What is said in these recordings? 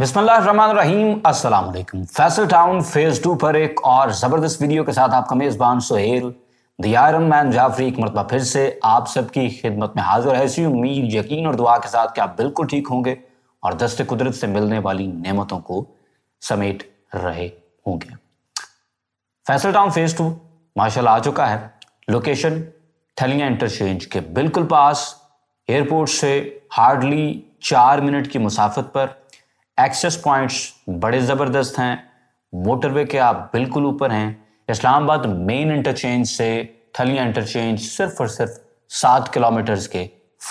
बिस्मिल्लाम अस्सलाम Faisal town phase to पर एक और ज़बरदस्त वीडियो के साथ आपका मेज़बान Suhail the iron man Jafri एक मरतबा फिर से आप सबकी खिदमत में हाजिर है ऐसी उम्मीद यकीन और दुआ के साथ कि आप बिल्कुल ठीक होंगे और दस्त कुदरत से मिलने वाली नेमतों को समेट रहे होंगे फैसल टाउन फेज टू माशाल्लाह आ चुका है लोकेशन थलिया इंटरचेंज के बिल्कुल पास एयरपोर्ट से हार्डली चार मिनट की मुसाफत पर एक्सेस पॉइंट्स बड़े ज़बरदस्त हैं मोटरवे के आप बिल्कुल ऊपर हैं इस्लामाबाद मेन इंटरचेंज से थलिया इंटरचेंज सिर्फ और सिर्फ सात किलोमीटर्स के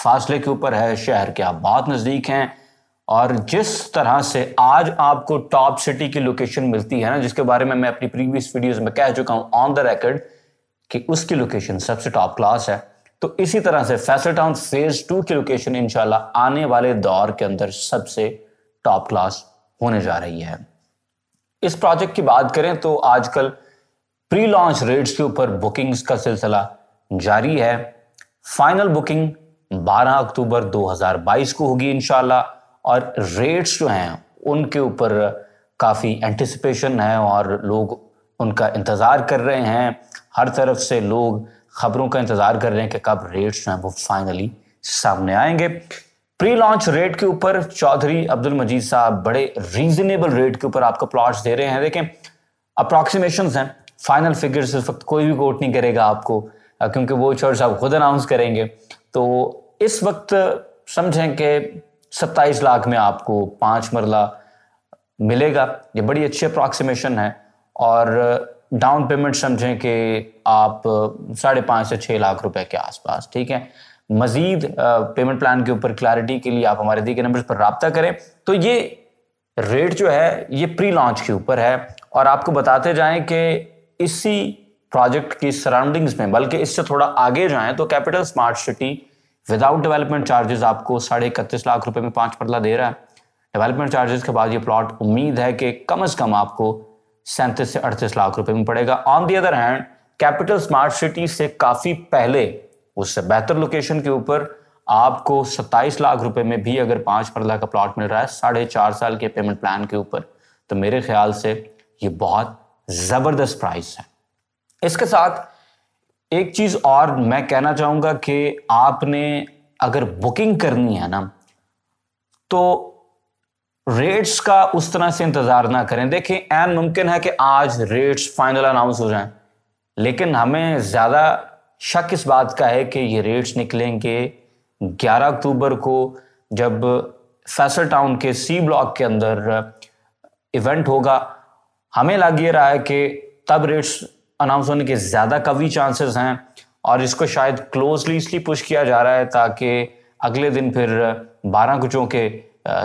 फासले के ऊपर है शहर के आप बहुत नज़दीक हैं और जिस तरह से आज आपको टॉप सिटी की लोकेशन मिलती है ना जिसके बारे में मैं अपनी प्रीवियस वीडियोस में कह चुका हूँ ऑन द रिकॉर्ड कि उसकी लोकेशन सबसे टॉप क्लास है तो इसी तरह से फैसल टाउन फेज टू की लोकेशन इंशाल्लाह आने वाले दौर के अंदर सबसे टॉप क्लास होने जा रही है इस प्रोजेक्ट की बात करें तो आजकल प्री लॉन्च रेट्स के ऊपर बुकिंग्स का सिलसिला जारी है फाइनल बुकिंग 12 अक्टूबर 2022 को होगी इनशाला और रेट्स जो हैं उनके ऊपर काफ़ी एंटिसिपेशन है और लोग उनका इंतज़ार कर रहे हैं हर तरफ से लोग खबरों का इंतज़ार कर रहे हैं कि कब रेट्स जो हैं वो फाइनली सामने आएंगे प्री लॉन्च रेट के ऊपर चौधरी अब्दुल मजीद साहब बड़े रीजनेबल रेट के ऊपर आपको प्लॉट दे रहे हैं देखें अप्रॉक्सीमेशन हैं फाइनल फिगर्स इस वक्त कोई भी कोट नहीं करेगा आपको क्योंकि वो चौधरी साहब खुद अनाउंस करेंगे तो इस वक्त समझें कि सत्ताईस लाख में आपको पांच मरला मिलेगा ये बड़ी अच्छी अप्रॉक्सीमेशन है और डाउन पेमेंट समझें कि आप साढ़े पाँच से छः लाख रुपए के आसपास ठीक है मजीद पेमेंट प्लान के ऊपर क्लैरिटी के लिए आप हमारे दिए गए नंबर पर रबता करें तो ये रेट जो है ये प्री लॉन्च के ऊपर है और आपको बताते जाएं कि इसी प्रोजेक्ट की सराउंडिंग्स में बल्कि इससे थोड़ा आगे जाएं तो capital smart city without development charges आपको साढ़े इकतीस लाख रुपए में पांच पतला दे रहा है डेवलपमेंट चार्जेस के बाद ये प्लॉट उम्मीद है कि कम अज़ कम आपको सैंतीस से अड़तीस लाख रुपए में पड़ेगा on the other hand capital smart city से काफ़ी पहले उससे बेहतर लोकेशन के ऊपर आपको 27 लाख रुपए में भी अगर पांच मरला का प्लॉट मिल रहा है साढ़े चार साल के पेमेंट प्लान के ऊपर तो मेरे ख्याल से ये बहुत ज़बरदस्त प्राइस है इसके साथ एक चीज़ और मैं कहना चाहूंगा कि आपने अगर बुकिंग करनी है ना तो रेट्स का उस तरह से इंतज़ार ना करें देखें एन मुमकिन है कि आज रेट्स फाइनल अनाउंस हो जाएं लेकिन हमें ज़्यादा शक इस बात का है कि ये रेट्स निकलेंगे 11 अक्टूबर को जब फैसल टाउन के सी ब्लॉक के अंदर इवेंट होगा हमें लग ये रहा है कि तब रेट्स अनाउंस होने के ज़्यादा कवी चांसेस हैं और इसको शायद क्लोजली इसलिए पुश किया जा रहा है ताकि अगले दिन फिर बारह कुचों के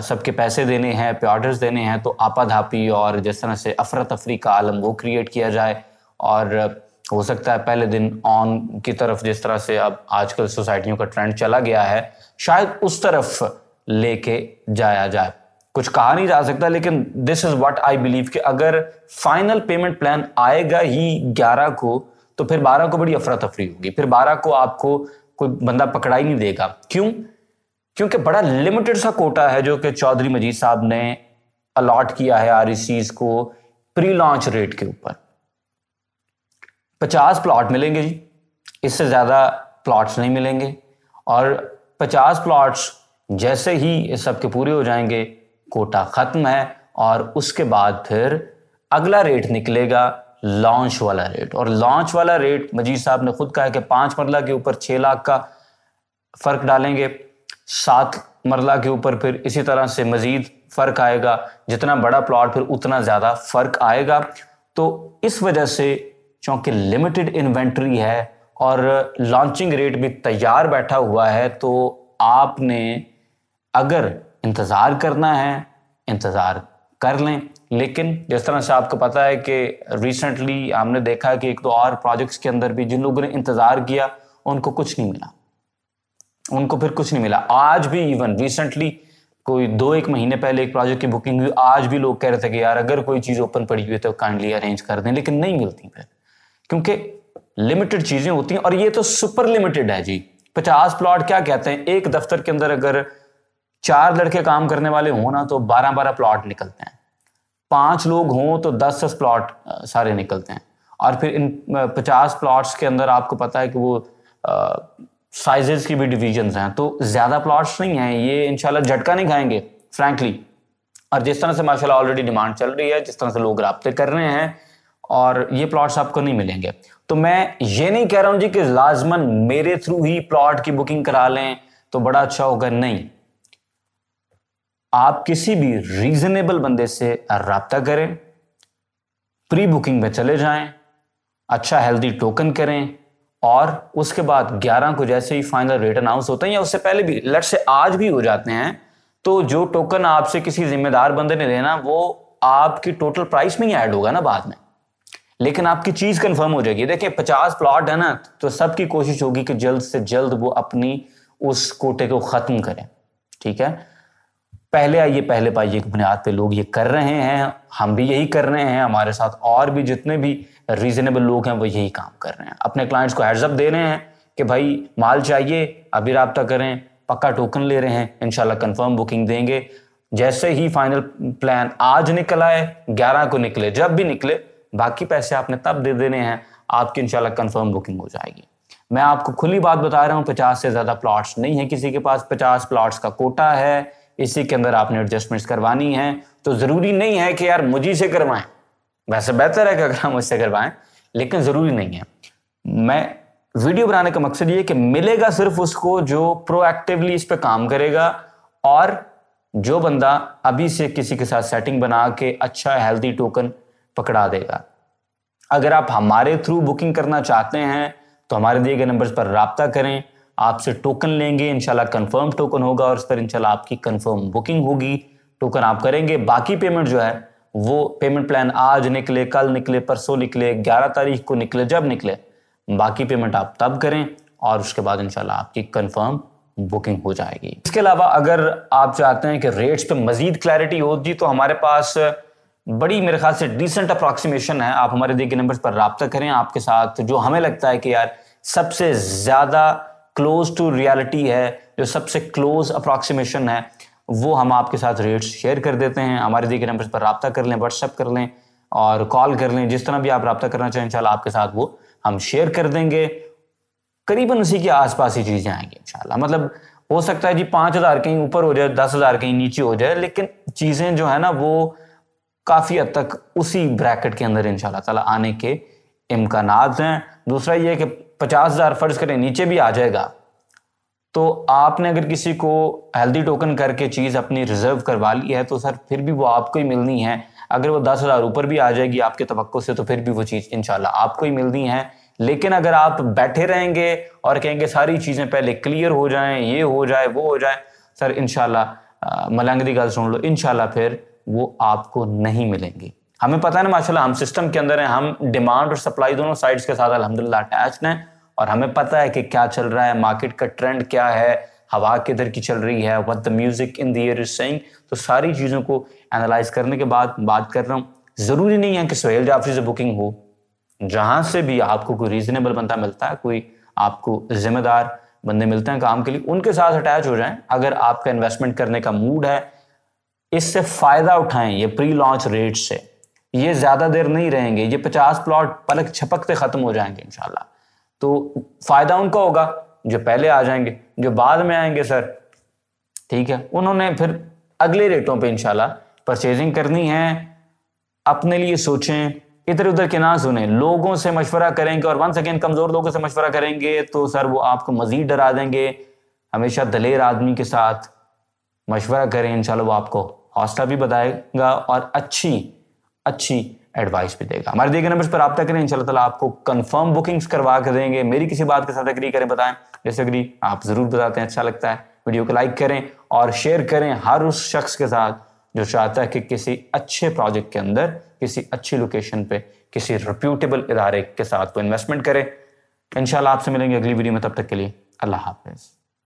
सबके पैसे देने हैं पे ऑर्डर्स देने हैं तो आपाधापी और जिस तरह से अफरा तफरी का आलम वो क्रिएट किया जाए और हो सकता है पहले दिन ऑन की तरफ जिस तरह से अब आजकल सोसाइटियों का ट्रेंड चला गया है शायद उस तरफ लेके जाया जाए कुछ कहा नहीं जा सकता लेकिन this is what I believe कि अगर फाइनल पेमेंट प्लान आएगा ही ग्यारह को तो फिर बारह को बड़ी अफरा तफरी होगी फिर बारह को आपको कोई बंदा पकड़ा ही नहीं देगा क्यों क्योंकि बड़ा लिमिटेड सा कोटा है जो कि चौधरी मजीद साहब ने अलॉट किया है आर e को प्री लॉन्च रेट के ऊपर पचास प्लॉट मिलेंगे जी इससे ज़्यादा प्लॉट्स नहीं मिलेंगे और पचास प्लॉट्स जैसे ही सबके पूरे हो जाएंगे कोटा ख़त्म है और उसके बाद फिर अगला रेट निकलेगा लॉन्च वाला रेट और लॉन्च वाला रेट मजीद साहब ने खुद कहा कि पाँच मरला के ऊपर छः लाख का फ़र्क डालेंगे सात मरला के ऊपर फिर इसी तरह से मज़ीद फ़र्क आएगा जितना बड़ा प्लॉट फिर उतना ज़्यादा फ़र्क आएगा तो इस वजह से चूंकि लिमिटेड इन्वेंट्री है और लॉन्चिंग रेट भी तैयार बैठा हुआ है तो आपने अगर इंतज़ार करना है इंतज़ार कर लें लेकिन जिस तरह से आपको पता है कि रिसेंटली हमने देखा कि एक दो और प्रोजेक्ट्स के अंदर भी जिन लोगों ने इंतज़ार किया उनको कुछ नहीं मिला उनको फिर कुछ नहीं मिला आज भी इवन रिसेंटली कोई दो एक महीने पहले एक प्रोजेक्ट की बुकिंग हुई आज भी लोग कह रहे थे कि यार अगर कोई चीज़ ओपन पड़ी हुई है तो काइंडली अरेंज कर दें लेकिन नहीं मिलती फिर क्योंकि लिमिटेड चीजें होती हैं और ये तो सुपर लिमिटेड है जी पचास प्लॉट क्या कहते हैं एक दफ्तर के अंदर अगर चार लड़के काम करने वाले हों ना तो बारह बारह प्लॉट निकलते हैं पांच लोग हों तो दस दस प्लॉट सारे निकलते हैं और फिर इन पचास प्लॉट्स के अंदर आपको पता है कि वो साइजेस की भी डिवीजन हैं तो ज़्यादा प्लॉट्स नहीं हैं ये इनशाला झटका नहीं खाएंगे फ्रैंकली और जिस तरह से माशाल्लाह ऑलरेडी डिमांड चल रही है जिस तरह से लोग रबते कर रहे हैं और ये प्लॉट्स आपको नहीं मिलेंगे तो मैं ये नहीं कह रहा हूं जी कि लाजमन मेरे थ्रू ही प्लॉट की बुकिंग करा लें तो बड़ा अच्छा होगा नहीं आप किसी भी रीजनेबल बंदे से रबता करें प्री बुकिंग में चले जाएं अच्छा हेल्दी टोकन करें और उसके बाद 11 को जैसे ही फाइनल रेट अनाउंस होता है या उससे पहले भी लट से आज भी हो जाते हैं तो जो टोकन आपसे किसी जिम्मेदार बंदे ने लेना वो आपकी टोटल प्राइस में ही ऐड होगा ना बाद में लेकिन आपकी चीज कंफर्म हो जाएगी देखिए पचास प्लॉट है ना तो सबकी कोशिश होगी कि जल्द से जल्द वो अपनी उस कोटे को खत्म करें ठीक है पहले आइए पहले पाइए बुनियाद पे लोग ये कर रहे हैं हम भी यही कर रहे हैं हमारे साथ और भी जितने भी रीजनेबल लोग हैं वो यही काम कर रहे हैं अपने क्लाइंट्स को हेड्सअप दे रहे हैं कि भाई माल चाहिए अभी रबता करें पक्का टोकन ले रहे हैं इनशाला कंफर्म बुकिंग देंगे जैसे ही फाइनल प्लान आज निकला है ग्यारह को निकले जब भी निकले बाकी पैसे आपने तब दे देने हैं आपकी इंशाल्लाह कंफर्म बुकिंग हो जाएगी मैं आपको खुली बात बता रहा हूँ पचास से ज़्यादा प्लॉट्स नहीं है किसी के पास पचास प्लाट्स का कोटा है इसी के अंदर आपने एडजस्टमेंट्स करवानी है तो ज़रूरी नहीं है कि यार मुझे से करवाएं वैसे बेहतर है कि अगर हम उससे करवाएं लेकिन ज़रूरी नहीं है मैं वीडियो बनाने का मकसद ये कि मिलेगा सिर्फ उसको जो प्रोएक्टिवली इस पर काम करेगा और जो बंदा अभी से किसी के साथ सेटिंग बना के अच्छा हेल्दी टोकन पकड़ा देगा अगर आप हमारे थ्रू बुकिंग करना चाहते हैं तो हमारे दिए गए नंबर्स पर रबता करें आपसे टोकन लेंगे इनशाला कन्फर्म टोकन होगा और उस पर इनशाला आपकी कन्फर्म बुकिंग होगी टोकन आप करेंगे बाकी पेमेंट जो है वो पेमेंट प्लान आज निकले कल निकले परसों निकले 11 तारीख को निकले जब निकले बाकी पेमेंट आप तब करें और उसके बाद इनशाला आपकी कन्फर्म बुकिंग हो जाएगी इसके अलावा अगर आप चाहते हैं कि रेट्स पे मजीद क्लैरिटी हो जी तो हमारे पास बड़ी मेरे ख्याल से डिसेंट अप्रॉक्सीमेशन है आप हमारे दिए गए नंबर पर रबता करें आपके साथ जो हमें लगता है कि यार सबसे ज़्यादा क्लोज टू रियलिटी है जो सबसे क्लोज अप्रॉक्सीमेशन है वो हम आपके साथ रेट्स शेयर कर देते हैं हमारे दिए गए नंबर पर रबता कर लें व्हाट्सअप कर लें और कॉल कर लें जिस तरह भी आप रब्ता करना चाहें इंशाल्लाह आपके साथ वो हम शेयर कर देंगे करीबन उसी के आसपास ही चीज़ें आएंगी इंशाल्लाह मतलब हो सकता है जी पाँच हज़ार कहीं ऊपर हो जाए दस हज़ार कहीं नीचे हो जाए लेकिन चीज़ें जो है ना वो काफ़ी हद तक उसी ब्रैकेट के अंदर इन तला आने के इम्कान हैं दूसरा ये कि पचास हज़ार फ़र्ज़ करें नीचे भी आ जाएगा तो आपने अगर किसी को हेल्दी टोकन करके चीज़ अपनी रिज़र्व करवा ली है तो सर फिर भी वो आपको ही मिलनी है अगर वो दस हज़ार ऊपर भी आ जाएगी आपके तो से तो फिर भी वो चीज़ इन आपको ही मिलनी है लेकिन अगर आप बैठे रहेंगे और कहेंगे सारी चीज़ें पहले क्लियर हो जाएं ये हो जाए वो हो जाए सर इन मलंग गल सुन लो इन फिर वो आपको नहीं मिलेंगी हमें पता है ना माशाल्लाह हम सिस्टम के अंदर हैं हम डिमांड और सप्लाई दोनों साइड्स के साथ अलहमदिल्ला अटैच हैं और हमें पता है कि क्या चल रहा है मार्केट का ट्रेंड क्या है हवा किधर की चल रही है what the music in the ear is saying तो सारी चीज़ों को एनालाइज करने के बाद बात कर रहा हूँ ज़रूरी नहीं है कि सोहेल जाफरी से बुकिंग हो जहाँ से भी आपको कोई रीजनेबल बंदा मिलता है कोई आपको जिम्मेदार बंदे मिलते हैं काम के लिए उनके साथ अटैच हो जाएं अगर आपका इन्वेस्टमेंट करने का मूड है इससे फ़ायदा उठाएं ये प्री लॉन्च रेट से ये ज़्यादा देर नहीं रहेंगे ये पचास प्लॉट पलक छपकते ख़त्म हो जाएंगे इनशाला तो फ़ायदा उनका होगा जो पहले आ जाएंगे जो बाद में आएंगे सर ठीक है उन्होंने फिर अगले रेटों पे इनशाला परचेजिंग करनी है अपने लिए सोचें इधर उधर के ना सुने लोगों से मशवरा करेंगे और वन सेकेंड कमज़ोर लोगों से मशवरा करेंगे तो सर वो आपको मज़ीद डरा देंगे हमेशा दलेर आदमी के साथ मशवरा करें इन वो आपको हौसला भी बताएगा और अच्छी अच्छी एडवाइस भी देगा हमारे दिए गए नंबर पर रब्ता करें इंशाल्लाह तला आपको कंफर्म बुकिंग्स करवा कर देंगे मेरी किसी बात के साथ अग्री करें बताएं जैसे अग्री आप ज़रूर बताते हैं अच्छा लगता है वीडियो को लाइक करें और शेयर करें हर उस शख्स के साथ जो चाहता है कि किसी अच्छे प्रोजेक्ट के अंदर किसी अच्छी लोकेशन पे किसी रिप्यूटेबल इदारे के साथ वो इन्वेस्टमेंट करें इनशाला आपसे मिलेंगे अगली वीडियो में तब तक के लिए अल्लाह हाफिज़